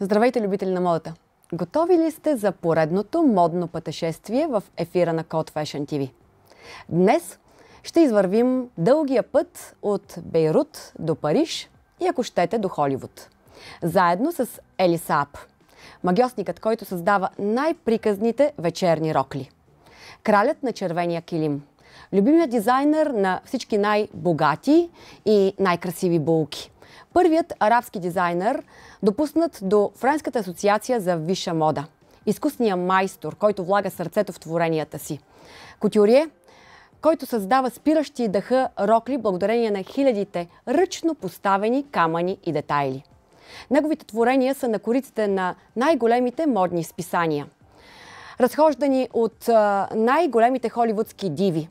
Здравейте, любители на модата! Готови ли сте за поредното модно пътешествие в ефира на Code Fashion TV? Днес ще извървим дългия път от Бейрут до Париж и ако щете до Холивуд. Заедно с Ели Саап, магиосникът, който създава най-приказните вечерни рокли. Кралят на червения килим. Любимият дизайнер на всички най-богати и най-красиви булки. Първият арабски дизайнер – допуснат до Френската асоциация за висша мода. Изкусния майстор, който влага сърцето в творенията си. Кутюрие, който създава спиращи дъха рокли благодарение на хилядите ръчно поставени камъни и детайли. Неговите творения са на кориците на най-големите модни списания. Разхождани от най-големите холивудски диви,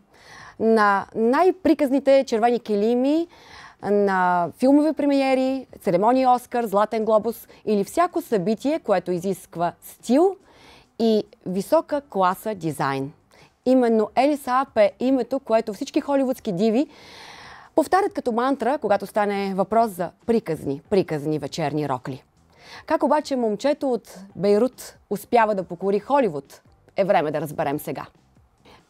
на най-приказните червени килими, на филмови премиери, церемонии Оскар, Златен глобус или всяко събитие, което изисква стил и висока класа дизайн. Именно Елиса Ап е името, което всички холивудски диви повтарят като мантра, когато стане въпрос за приказни, приказни вечерни рокли. Как обаче момчето от Бейрут успява да покори Холивуд, е време да разберем сега.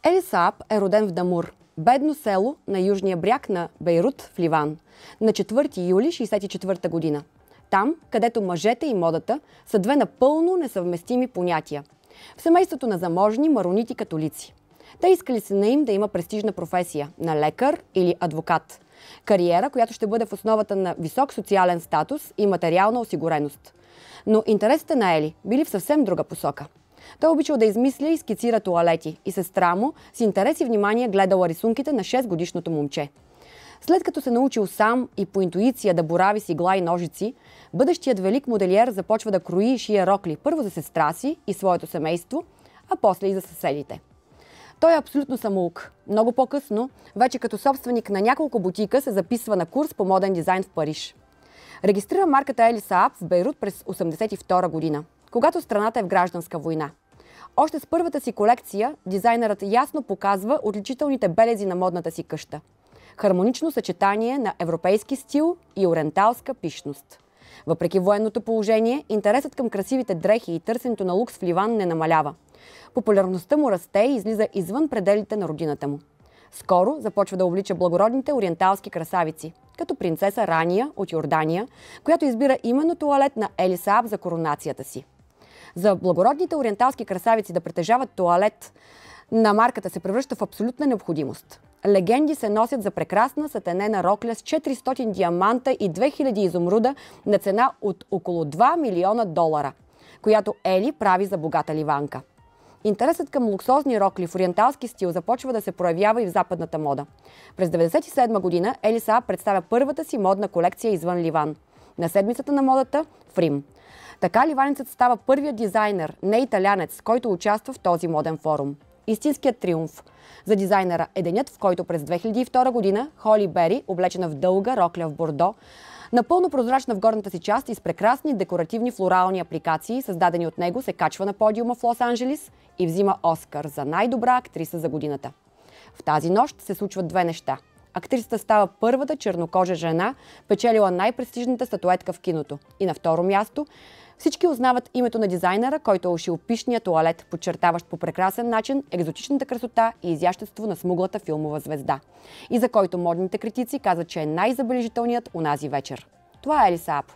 Елиса Ап е роден в Дамур – бедно село на южния бряг на Бейрут в Ливан на 4 юли 64 година. Там, където мъжете и модата са две напълно несъвместими понятия. В семейството на заможни маронити католици. Те искали се на им да има престижна професия на лекар или адвокат. Кариера, която ще бъде в основата на висок социален статус и материална осигуреност. Но интересите на Ели били в съвсем друга посока – той е обичал да измисля и скицира туалети и сестра му с интерес и внимание гледала рисунките на 6-годишното момче. След като се научил сам и по интуиция да борави с игла и ножици, бъдещият велик моделиер започва да круи и шие рокли първо за сестра си и своето семейство, а после и за съседите. Той е абсолютно самоук. Много по-късно, вече като собственик на няколко бутика, се записва на курс по моден дизайн в Париж. Регистрира марката Елиса Апс в Бейрут през 1982 година когато страната е в гражданска война. Още с първата си колекция дизайнерът ясно показва отличителните белези на модната си къща. Хармонично съчетание на европейски стил и ориенталска пишност. Въпреки военното положение, интересът към красивите дрехи и търсенето на лукс в Ливан не намалява. Популярността му расте и излиза извън пределите на родината му. Скоро започва да облича благородните ориенталски красавици, като принцеса Рания от Йордания, която избира именно туалет на Елисаб за коронацията си. За благородните ориенталски красавици да притежават туалет на марката се превръща в абсолютна необходимост. Легенди се носят за прекрасна сатенена рокля с 400 диаманта и 2000 изумруда на цена от около 2 милиона долара, която Ели прави за богата ливанка. Интересът към луксозни рокли в ориенталски стил започва да се проявява и в западната мода. През 1997 година Елиса представя първата си модна колекция извън Ливан – на седмицата на модата в Рим. Така ливаницът става първият дизайнер, не италянец, който участва в този моден форум. Истинският триумф. За дизайнера е денят, в който през 2002 година Холи Бери, облечена в дълга рокля в Бордо, Напълно прозрачна в горната си част и с прекрасни декоративни флорални апликации, създадени от него, се качва на подиума в Лос-Анджелис и взима Оскар за най-добра актриса за годината. В тази нощ се случват две неща. Актрисата става първата чернокожа жена, печелила най-престижната статуетка в киното. И на второ място всички узнават името на дизайнера, който е ушил пишния туалет, подчертаващ по прекрасен начин екзотичната красота и изящество на смуглата филмова звезда. И за който модните критици казват, че е най-забележителният унази вечер. Това е Елиса Апо.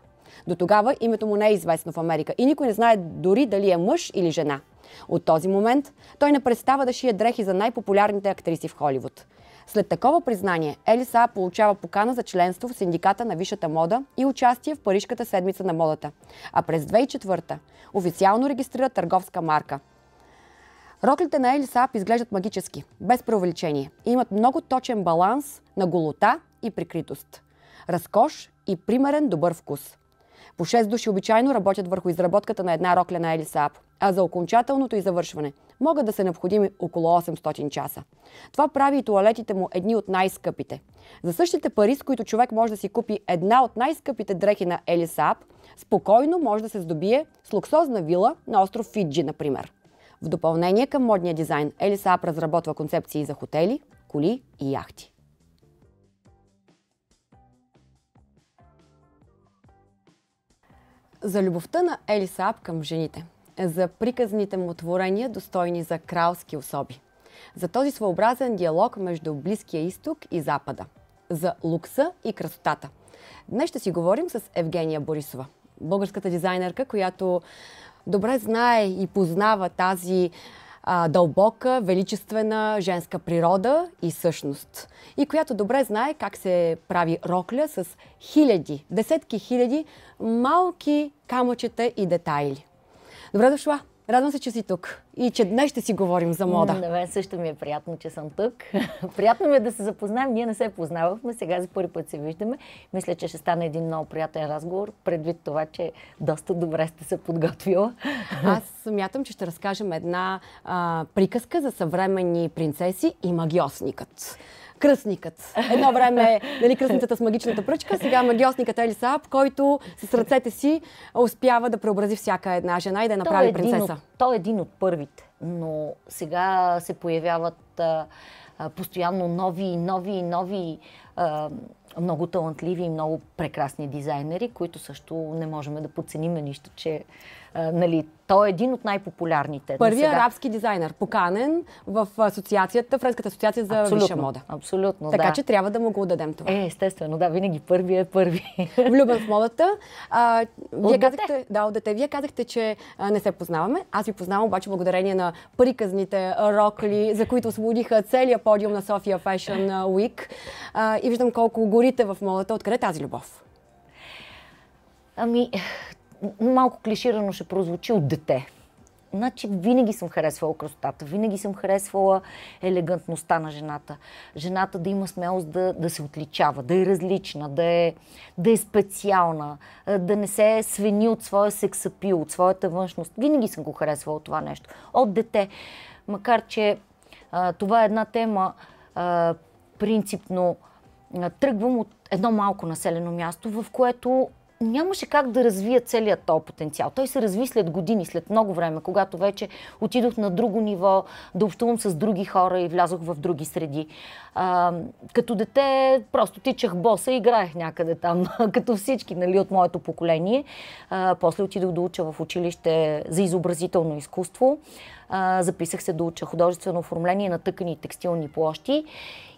До тогава името му не е известно в Америка и никой не знае дори дали е мъж или жена. От този момент той не престава да шие дрехи за най-популярните актриси в Холивуд. След такова признание Елиса получава покана за членство в Синдиката на висшата мода и участие в Парижката седмица на модата, а през 2004 та официално регистрира търговска марка – Роклите на Елисап изглеждат магически, без преувеличение и имат много точен баланс на голота и прикритост. Разкош и примерен добър вкус. По 6 души обичайно работят върху изработката на една рокля на Елисап – а за окончателното и завършване могат да са необходими около 800 часа. Това прави и туалетите му едни от най-скъпите. За същите пари, с които човек може да си купи една от най-скъпите дрехи на Елисап, спокойно може да се здобие с луксозна вила на остров Фиджи, например. В допълнение към модния дизайн, Елисап разработва концепции за хотели, коли и яхти. За любовта на Елисап към жените – за приказните му творения, достойни за кралски особи. За този своеобразен диалог между Близкия изток и Запада. За лукса и красотата. Днес ще си говорим с Евгения Борисова, българската дизайнерка, която добре знае и познава тази а, дълбока, величествена женска природа и същност. И която добре знае как се прави рокля с хиляди, десетки хиляди малки камъчета и детайли. Добре дошла! Радвам се, че си тук и че днес ще си говорим за мода. На мен също ми е приятно, че съм тук. приятно ми е да се запознаем. Ние не се познавахме, сега за първи път се виждаме. Мисля, че ще стане един много приятен разговор, предвид това, че доста добре сте се подготвила. Аз смятам, че ще разкажем една а, приказка за съвременни принцеси и магиосникът кръсникът. Едно време нали, кръсницата с магичната пръчка, сега магиосникът Елисап, който с ръцете си успява да преобрази всяка една жена и да я направи той е принцеса. От, той е един от първите, но сега се появяват а, а, постоянно нови и нови и нови а, много талантливи и много прекрасни дизайнери, които също не можем да подценим нищо, че а, нали, той е един от най-популярните. Първият арабски дизайнер, поканен в асоциацията, Френската асоциация за абсолютно, висша мода. Абсолютно, Така да. че трябва да му го отдадем това. Е, естествено, да, винаги първи е първи. Влюбен в модата. А, вие от казахте, дете. Да, от дете. Вие казахте, че а, не се познаваме. Аз ви познавам обаче благодарение на приказните рокли, за които освободиха целият подиум на София Fashion Week. А, и виждам колко го горите в молата. Откъде тази любов? Ами, малко клиширано ще прозвучи от дете. Значи винаги съм харесвала красотата, винаги съм харесвала елегантността на жената. Жената да има смелост да, да се отличава, да е различна, да е, да е специална, да не се свени от своя сексапил, от своята външност. Винаги съм го харесвала това нещо. От дете. Макар, че а, това е една тема а, принципно тръгвам от едно малко населено място, в което нямаше как да развия целият този потенциал. Той се разви след години, след много време, когато вече отидох на друго ниво, да общувам с други хора и влязох в други среди. А, като дете просто тичах боса и играех някъде там, като всички нали, от моето поколение. А, после отидох да уча в училище за изобразително изкуство. А, записах се да уча художествено оформление на тъкани и текстилни площи.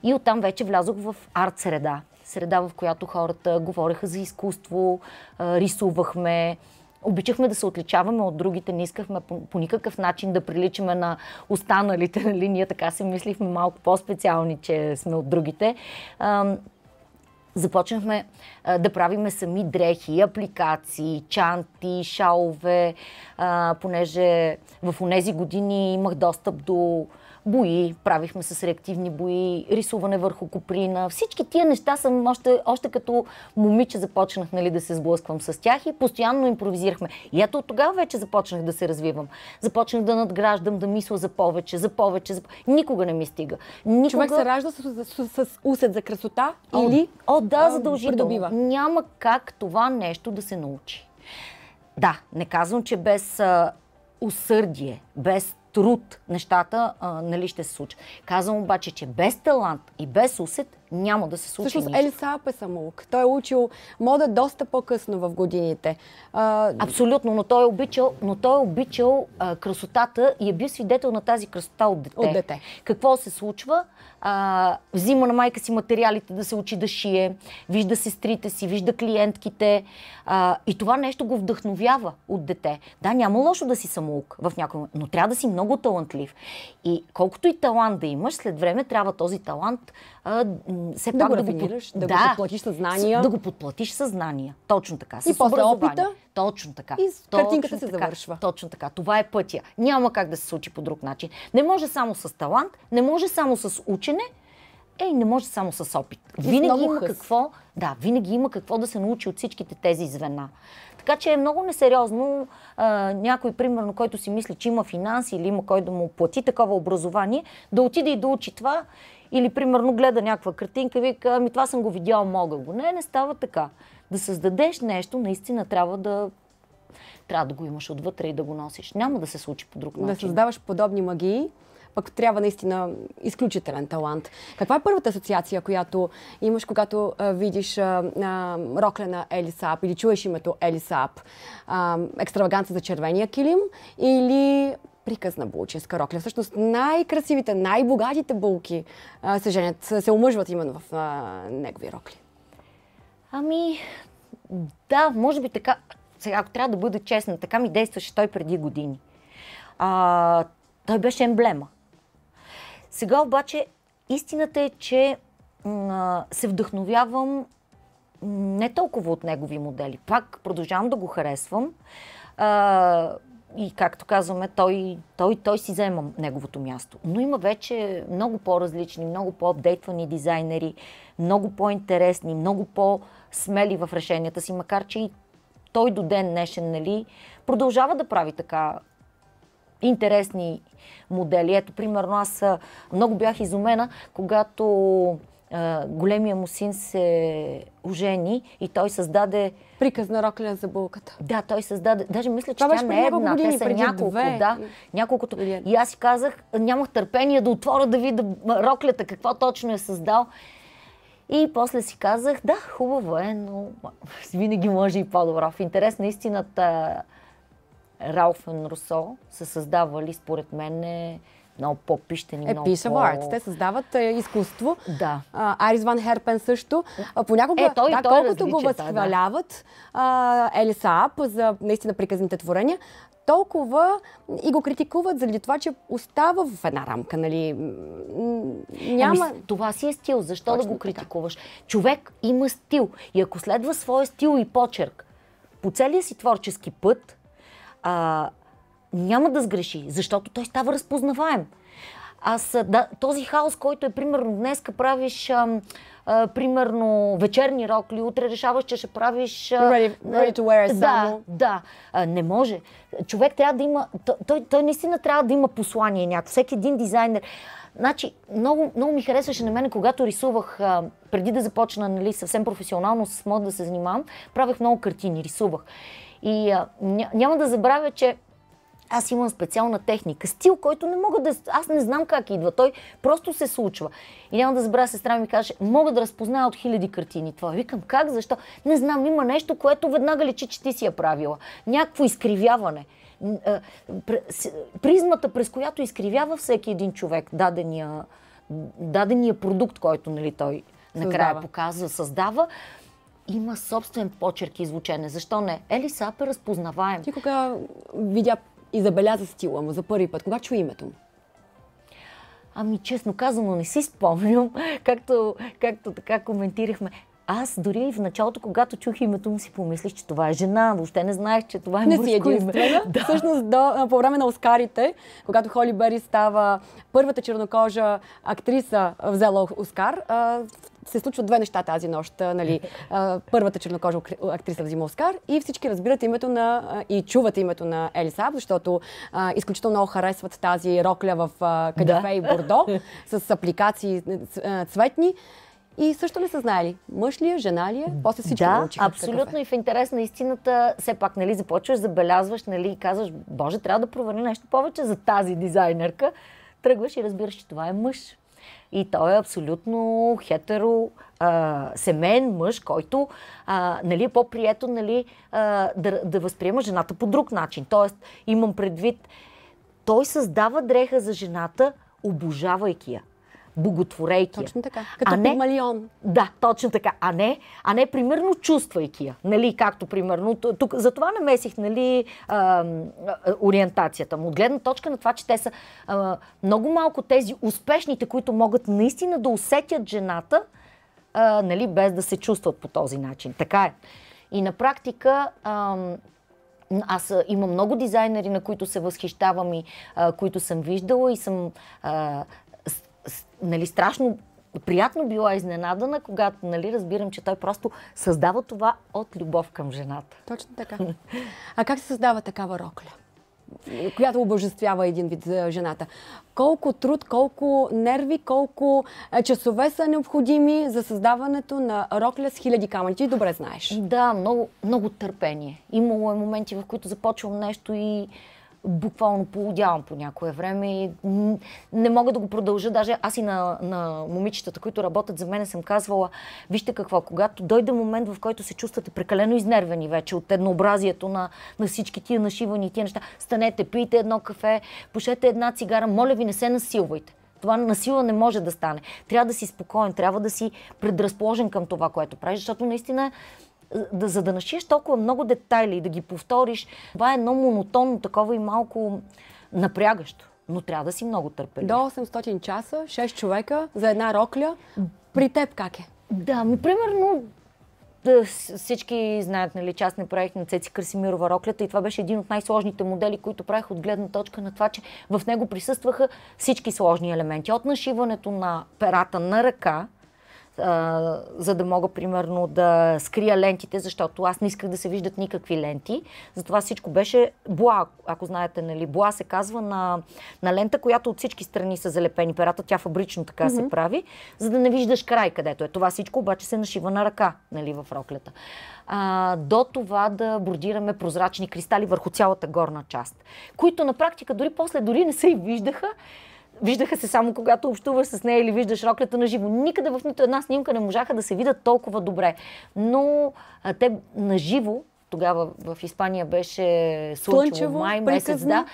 И оттам вече влязох в арт среда. Среда, в която хората говореха за изкуство, рисувахме, обичахме да се отличаваме от другите, не искахме по, по никакъв начин да приличаме на останалите, нали? Ние така се мислихме малко по-специални, че сме от другите. А, започнахме а, да правиме сами дрехи, апликации, чанти, шалове, а, понеже в тези години имах достъп до бои, правихме с реактивни бои, рисуване върху куприна. Всички тия неща съм още, още като момиче започнах нали, да се сблъсквам с тях и постоянно импровизирахме. И ето от тогава вече започнах да се развивам. Започнах да надграждам, да мисля за повече, за повече. За... Никога не ми стига. Никога... Човек се ражда с, с, с, с усет за красота о, или... О, да, задължително. Придобива. Няма как това нещо да се научи. Да, не казвам, че без а, усърдие, без труд нещата а, нали, ще се случат. Казвам обаче, че без талант и без усет няма да се случи Всъщност, нищо. Елис Ап е самоук. Той е учил мода доста по-късно в годините. А... Абсолютно, но той е обичал, но той е обичал а, красотата и е бил свидетел на тази красота от дете. От дете. Какво се случва? А, взима на майка си материалите да се учи да шие, вижда сестрите си, вижда клиентките а, и това нещо го вдъхновява от дете. Да, няма лошо да си самоук в някой момент, но трябва да си много талантлив. И колкото и талант да имаш, след време трябва този талант а, все да пак го да го, да, да го подплатиш със знания. Да го подплатиш със знания. Точно така. И после опита. Точно така. И картинката се завършва. Точно така. Това е пътя. Няма как да се случи по друг начин. Не може само с талант, не може само с учене, Ей, не може само с опит. Винаги има какво, да, винаги има какво да се научи от всичките тези звена. Така че е много несериозно а, някой, примерно, който си мисли, че има финанси или има кой да му плати такова образование, да отиде и да учи това или, примерно, гледа някаква картинка и вика, ами това съм го видял, мога го. Не, не става така. Да създадеш нещо, наистина трябва да трябва да го имаш отвътре и да го носиш. Няма да се случи по друг начин. Да създаваш подобни магии, пък трябва наистина изключителен талант. Каква е първата асоциация, която имаш, когато а, видиш а, рокля на Елисап или чуеш името Елисап? Екстраваганца за червения килим или приказна булчинска рокля. Всъщност най-красивите, най-богатите булки а, се женят, се омъжват именно в а, негови рокли. Ами, да, може би така. Сега, ако трябва да бъда честна, така ми действаше той преди години. А, той беше емблема. Сега обаче истината е, че а, се вдъхновявам не толкова от негови модели. Пак продължавам да го харесвам. А, и както казваме, той, той, той си взема неговото място. Но има вече много по-различни, много по-апдейтвани дизайнери, много по-интересни, много по-смели в решенията си, макар че и той до ден днешен, нали, продължава да прави така интересни модели. Ето, примерно, аз много бях изумена, когато големия му син се ожени и той създаде... Приказ на Рокля за булката. Да, той създаде... Даже мисля, че Това тя не е една, те са няколко. Две. Да, няколкото. И аз си казах, нямах търпение да отворя да видя Роклята, какво точно е създал. И после си казах, да, хубаво е, но винаги може и по-добро. В интерес на истината Ралфен Русо са създавали, според мен, е много по-пищени, е, много по... арт. Те създават е, изкуство. Да. А, Арис Ван Херпен също. А, понякога, е, той, да, той колкото го възхваляват да. Елиса Ап за наистина приказните творения, толкова и го критикуват заради това, че остава в една рамка, нали? Няма... Ами, това си е стил. Защо Точно да го критикуваш? Така. Човек има стил. И ако следва своя стил и почерк по целия си творчески път, а, няма да сгреши, защото той става разпознаваем. Аз, да, този хаос, който е примерно днеска правиш а, а, примерно вечерни рокли, утре решаваш, че ще правиш... А, ready, ready to wear да, Да, а, не може. Човек трябва да има... Той, той, той наистина трябва да има послание някакво. Всеки един дизайнер... Значи, много, много ми харесваше на мен, когато рисувах, а, преди да започна нали, съвсем професионално с мод да се занимавам, правех много картини, рисувах. И а, няма да забравя, че аз имам специална техника, стил, който не мога да... Аз не знам как идва, той просто се случва. И няма да забравя, сестра ми каже, мога да разпозная от хиляди картини това. Викам, как, защо? Не знам, има нещо, което веднага лечи, че ти си я правила. Някакво изкривяване призмата, през която изкривява всеки един човек дадения, дадения продукт, който нали, той създава. накрая показва, създава, има собствен почерк и звучене. Защо не? Елисап е разпознаваем. Ти кога видя и забеляза стила му за първи път? Кога чу името му? Ами честно казано не си спомням, както, както така коментирахме. Аз дори в началото, когато чух името му, си помислих, че това е жена. Въобще не знаех, че това е не си име. Да. Всъщност, до, по време на Оскарите, когато Холи Бери става първата чернокожа актриса, взела Оскар, се случват две неща тази нощ. Нали, първата чернокожа актриса взима Оскар и всички разбират името на и чуват името на Елиса, защото а, изключително много харесват тази рокля в Кадифе да. и Бордо с апликации цветни. И също не са знаели мъж ли е, жена ли е, после всичко. да, научиха. абсолютно и в интерес на истината, все пак, нали, започваш, забелязваш, нали, и казваш, боже, трябва да проверя нещо повече за тази дизайнерка. Тръгваш и разбираш, че това е мъж. И той е абсолютно хетеро, а, семейен мъж, който а, нали, е по-прието нали, а, да, да възприема жената по друг начин. Тоест, имам предвид, той създава дреха за жената, обожавайки я боготворейки Точно така. Като а не, пигмалион. Да, точно така. А не, а не примерно чувствайки я. Нали, както примерно, тук, затова намесих нали, а, ориентацията му. От гледна точка на това, че те са а, много малко тези успешните, които могат наистина да усетят жената, а, нали, без да се чувстват по този начин. Така е. И на практика а, аз имам много дизайнери, на които се възхищавам и а, които съм виждала и съм а, нали, страшно приятно била изненадана, когато нали, разбирам, че той просто създава това от любов към жената. Точно така. А как се създава такава рокля? която обожествява един вид жената. Колко труд, колко нерви, колко е, часове са необходими за създаването на рокля с хиляди камъни. Ти добре знаеш. Да, много, много търпение. Имало е моменти, в които започвам нещо и буквално полудявам по някое време и не мога да го продължа. Даже аз и на, на момичетата, които работят за мене, съм казвала, вижте какво, когато дойде момент, в който се чувствате прекалено изнервени вече от еднообразието на, на всички тия нашивани тия неща, станете, пийте едно кафе, пушете една цигара, моля ви, не се насилвайте. Това насила не може да стане. Трябва да си спокоен, трябва да си предразположен към това, което правиш, защото наистина да, за да нашиеш толкова много детайли и да ги повториш, това е едно монотонно такова и малко напрягащо. Но трябва да си много търпелив. До 800 часа, 6 човека за една рокля. При теб как е? Да, ми примерно да, всички знаят, нали, че аз не правих на Цеци Красимирова роклята и това беше един от най-сложните модели, които правих от гледна точка на това, че в него присъстваха всички сложни елементи. От нашиването на перата на ръка, за да мога, примерно, да скрия лентите, защото аз не исках да се виждат никакви ленти. Затова всичко беше бла, ако знаете, нали, бла се казва на, на лента, която от всички страни са залепени перата, тя фабрично така mm-hmm. се прави, за да не виждаш край където е. Това всичко обаче се нашива на ръка, нали, в роклята. А, до това да бордираме прозрачни кристали върху цялата горна част, които на практика дори после дори не се и виждаха, Виждаха се само когато общуваш с нея или виждаш роклята на живо. Никъде в нито една снимка не можаха да се видят толкова добре. Но а, те на живо, тогава в Испания беше слънчево, май месец, да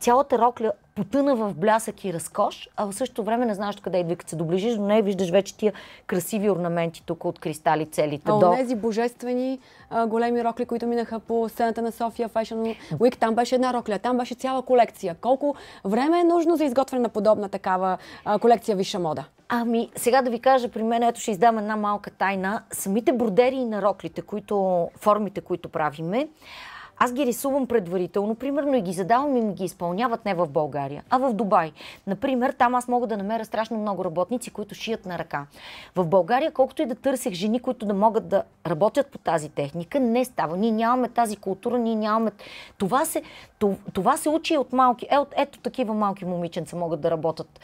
цялата рокля потъна в блясък и разкош, а в същото време не знаеш къде идва. Като се доближиш до нея, виждаш вече тия красиви орнаменти тук от кристали целите. А до... тези божествени а, големи рокли, които минаха по сцената на София Fashion Week, там беше една рокля, там беше цяла колекция. Колко време е нужно за изготвяне на подобна такава а, колекция висша мода? Ами, сега да ви кажа, при мен ето ще издам една малка тайна. Самите бродерии на роклите, които, формите, които правиме, аз ги рисувам предварително, примерно и ги задавам и ми ги изпълняват не в България, а в Дубай. Например, там аз мога да намеря страшно много работници, които шият на ръка. В България, колкото и да търсех жени, които да могат да работят по тази техника, не става. Ние нямаме тази култура, ние нямаме... Това се, това се учи от малки... Е, от, ето такива малки момиченца могат да работят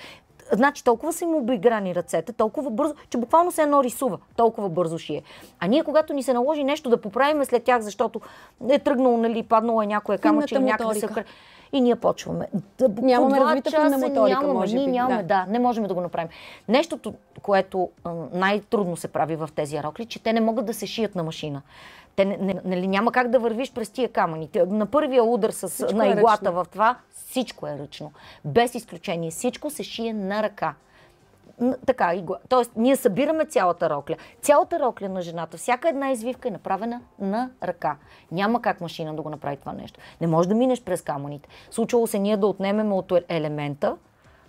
Значи толкова са им обиграни ръцете, толкова бързо, че буквално се едно рисува, толкова бързо шие. А ние, когато ни се наложи нещо да поправим след тях, защото е тръгнало, нали, паднало е някоя камъче или са се и ние почваме. Нямаме развита на моторика, нямаме, може ние би. Нямаме, да. да. не можем да го направим. Нещото, което най-трудно се прави в тези рокли, че те не могат да се шият на машина. Те, не, не, нали, няма как да вървиш през тия камъни. Те, на първия удар с, всичко на е иглата е в това, всичко е ръчно. Без изключение. Всичко се шие на ръка така, игла. Тоест, ние събираме цялата рокля. Цялата рокля на жената, всяка една извивка е направена на ръка. Няма как машина да го направи това нещо. Не може да минеш през камъните. Случвало се ние да отнемем от елемента,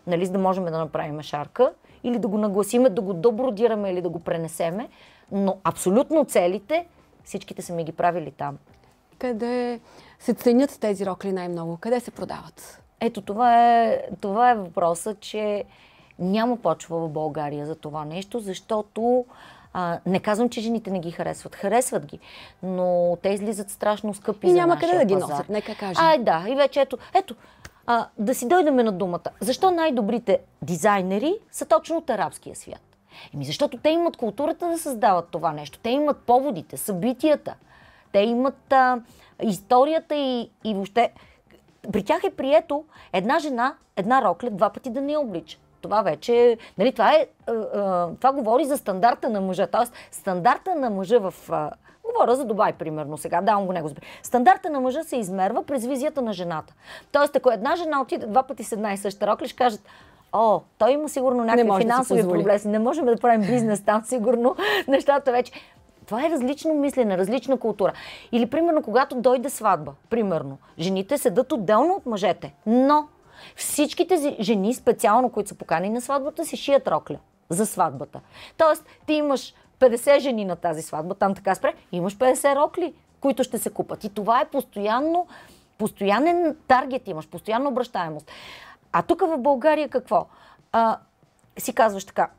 нали, за да можем да направим шарка, или да го нагласиме, да го добродираме или да го пренесеме, но абсолютно целите Всичките са ми ги правили там. Къде се ценят тези рокли най-много? Къде се продават? Ето, това е, това е въпроса, че няма почва в България за това нещо, защото а, не казвам, че жените не ги харесват. Харесват ги, но те излизат страшно скъпи. И няма къде да ги носят, нека кажа. Ай, да, и вече ето, ето, а, да си дойдем на думата. Защо най-добрите дизайнери са точно от арабския свят? Еми защото те имат културата да създават това нещо. Те имат поводите, събитията. Те имат а, историята и, и въобще... При тях е прието една жена, една рокля, два пъти да не я облича. Това вече, нали, това е, това говори за стандарта на мъжа. Тоест, стандарта на мъжа в Говоря за Дубай, примерно, сега. Давам го него. Стандарта на мъжа се измерва през визията на жената. Тоест, ако една жена отиде два пъти с една и съща рокля, ще кажат, О, той има сигурно някакви финансови да проблеми. Не можем да правим бизнес там, сигурно нещата вече. Това е различно мислене, различна култура. Или, примерно, когато дойде сватба, примерно, жените седат отделно от мъжете, но всичките жени, специално, които са поканени на сватбата, си шият рокля за сватбата. Тоест, ти имаш 50 жени на тази сватба, там така спре, имаш 50 рокли, които ще се купат. И това е постоянно, постоянен таргет имаш, постоянна обращаемост. А тук в България какво? А, си казваш така,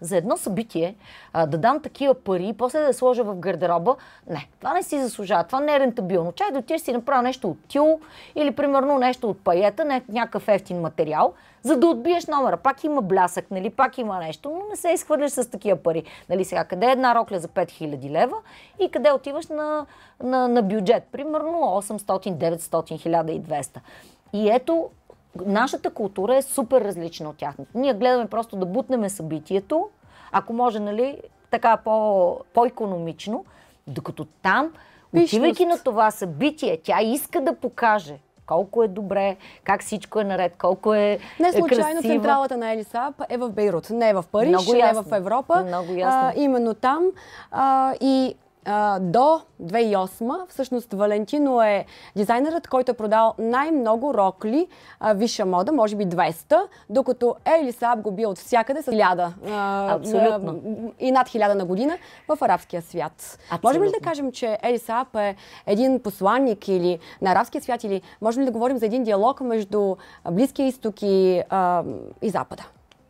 за едно събитие а, да дам такива пари и после да я сложа в гардероба, не, това не си заслужава, това не е рентабилно. Чай да отидеш си направя нещо от тил или примерно нещо от паета, не, някакъв ефтин материал, за да отбиеш номера. Пак има блясък, нали, пак има нещо, но не се изхвърляш с такива пари. Нали сега, къде е една рокля за 5000 лева и къде отиваш на, на, на бюджет? Примерно 800, 900, 1200. И ето Нашата култура е супер различна от тяхната. Ние гледаме просто да бутнем събитието, ако може, нали, така по, по-економично, докато там, Пишност. отивайки на това събитие, тя иска да покаже колко е добре, как всичко е наред, колко е Не е случайно централата на Елисап е в Бейрут, не е в Париж, не е в Европа. Много ясно. А, именно там. А, и до 2008, всъщност Валентино е дизайнерът, който е продал най-много рокли а, висша мода, може би 200, докато Ейли Сааб го бил от всякъде с 1000. А, Абсолютно. и над 1000 на година в арабския свят. Абсолютно. Можем ли да кажем, че Ейли Сааб е един посланник или на арабския свят или можем ли да говорим за един диалог между Близкия изток и, а, и Запада?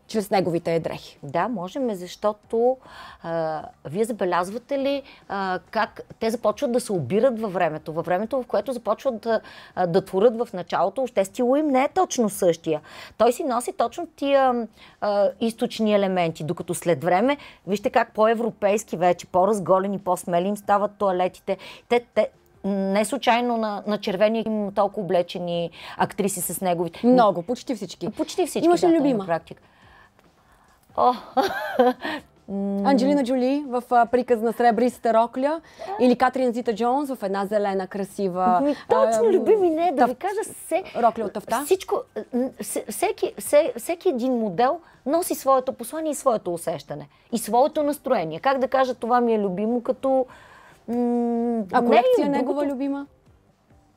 чрез неговите дрехи. Да, можем, защото а, вие забелязвате ли а, как те започват да се обират във времето, във времето, в което започват да, да творят в началото, още стило им не е точно същия. Той си носи точно тия а, източни елементи, докато след време, вижте как по-европейски вече, по-разголени, по-смели им стават туалетите. Те, те, не случайно на, на червени им толкова облечени актриси с неговите. Много, почти всички. Почти всички. Имаш ли да, любима? Практика. О! Анджелина Джоли в а, приказ на сребриста рокля или Катрин Зита Джонс в една зелена, красива. Ми, точно, а, любими не, да ви кажа, се, рокля от тъфта. Всичко, всеки, всеки един модел носи своето послание и своето усещане. И своето настроение. Как да кажа, това ми е любимо като... а колекция не е негова любима?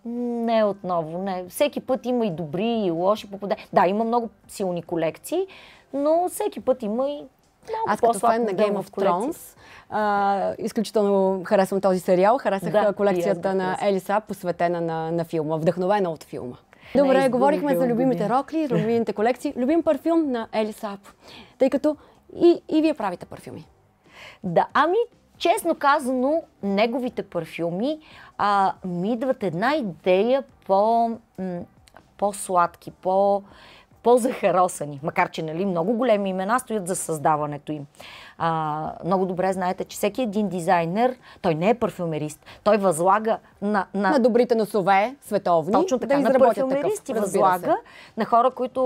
Не отново, не. Всеки път има и добри, и лоши попадания. Да, има много силни колекции, но всеки път има и много Аз като фен на Game of Thrones а, изключително харесвам този сериал. Харесах да, колекцията на Елиса, посветена на, на филма, вдъхновена от филма. Добре, говорихме за любимите рокли, любимите колекции. Любим парфюм на Елиса, тъй като и, и вие правите парфюми. Да, ами Честно казано, неговите парфюми а, ми идват една идея по, м- по-сладки, по- по-захаросани, макар че нали, много големи имена стоят за създаването им. А, много добре знаете, че всеки един дизайнер, той не е парфюмерист, той възлага на... На, на добрите носове, световни, Точно така, да на парфюмеристи такъв, възлага, се. на хора, които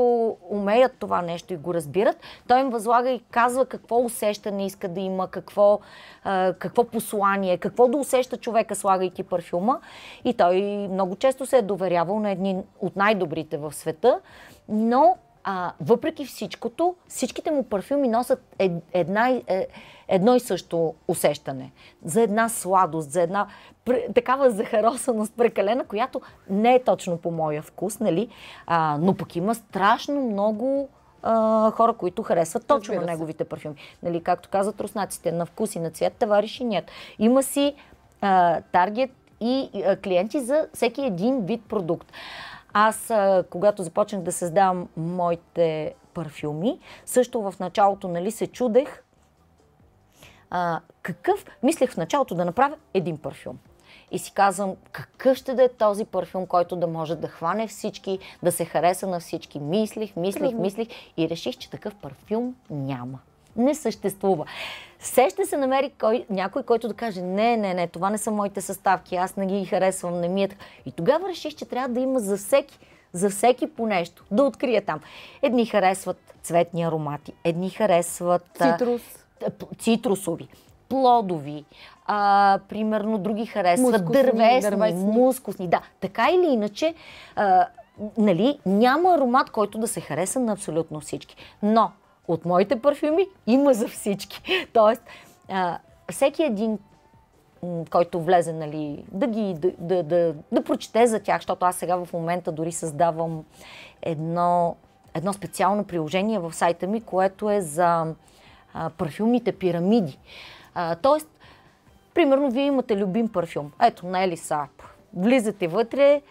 умеят това нещо и го разбират. Той им възлага и казва какво усещане иска да има, какво, а, какво послание, какво да усеща човека, слагайки парфюма. И той много често се е доверявал на едни от най-добрите в света, но а, въпреки всичкото, всичките му парфюми носят една, е, едно и също усещане. За една сладост, за една такава захаросаност прекалена, която не е точно по моя вкус, нали? А, но пък има страшно много хора, които харесват точно неговите парфюми. Нали, както казват руснаците, на вкус и на цвет товариши нет. Има си таргет и а, клиенти за всеки един вид продукт. Аз, когато започнах да създавам моите парфюми, също в началото нали, се чудех а, какъв, мислех в началото да направя един парфюм. И си казвам, какъв ще да е този парфюм, който да може да хване всички, да се хареса на всички. Мислих, мислих, мислих и реших, че такъв парфюм няма не съществува. Все ще се намери кой, някой, който да каже, не, не, не, това не са моите съставки, аз не ги харесвам, не ми е така. И тогава реших, че трябва да има за всеки, за всеки по нещо, да открия там. Едни харесват цветни аромати, едни харесват... Цитрус. цитрусови, плодови, а, примерно други харесват мускусни, дървесни, дървесни, мускусни. Да, така или иначе, а, нали, няма аромат, който да се хареса на абсолютно всички. Но от моите парфюми има за всички. Тоест, а, всеки един който влезе, нали, да ги, да, да, да, да прочете за тях, защото аз сега в момента дори създавам едно, едно специално приложение в сайта ми, което е за а, парфюмните пирамиди. А, тоест, примерно, вие имате любим парфюм. Ето, на Елисап. Влизате вътре,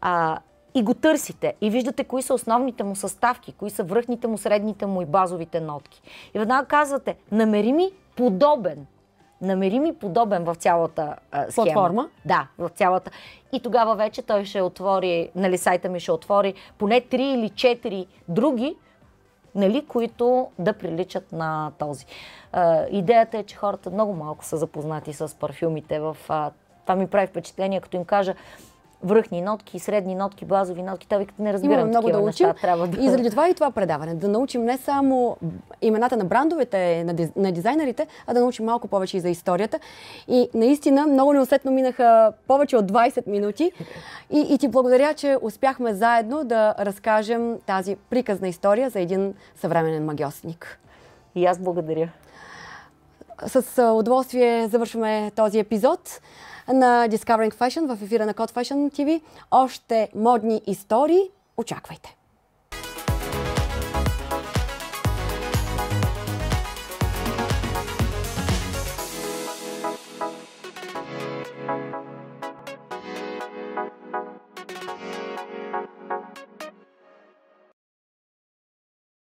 а, и го търсите и виждате кои са основните му съставки, кои са връхните му, средните му и базовите нотки. И веднага казвате, намери ми подобен. Намери ми подобен в цялата а, схема. Платформа? Да, в цялата. И тогава вече той ще отвори, нали сайта ми ще отвори поне 3 или 4 други, нали, които да приличат на този. А, идеята е, че хората много малко са запознати с парфюмите. В, а, това ми прави впечатление, като им кажа, връхни нотки, средни нотки, базови нотки. Това викат, не разбирам Имаме много да учим. Неща, трябва да... И заради това и това предаване. Да научим не само имената на брандовете, на, диз... на дизайнерите, а да научим малко повече и за историята. И наистина много неусетно минаха повече от 20 минути. И, и ти благодаря, че успяхме заедно да разкажем тази приказна история за един съвременен магиосник. И аз благодаря. С удоволствие завършваме този епизод на Discovering Fashion в ефира на Code Fashion TV. Още модни истории очаквайте!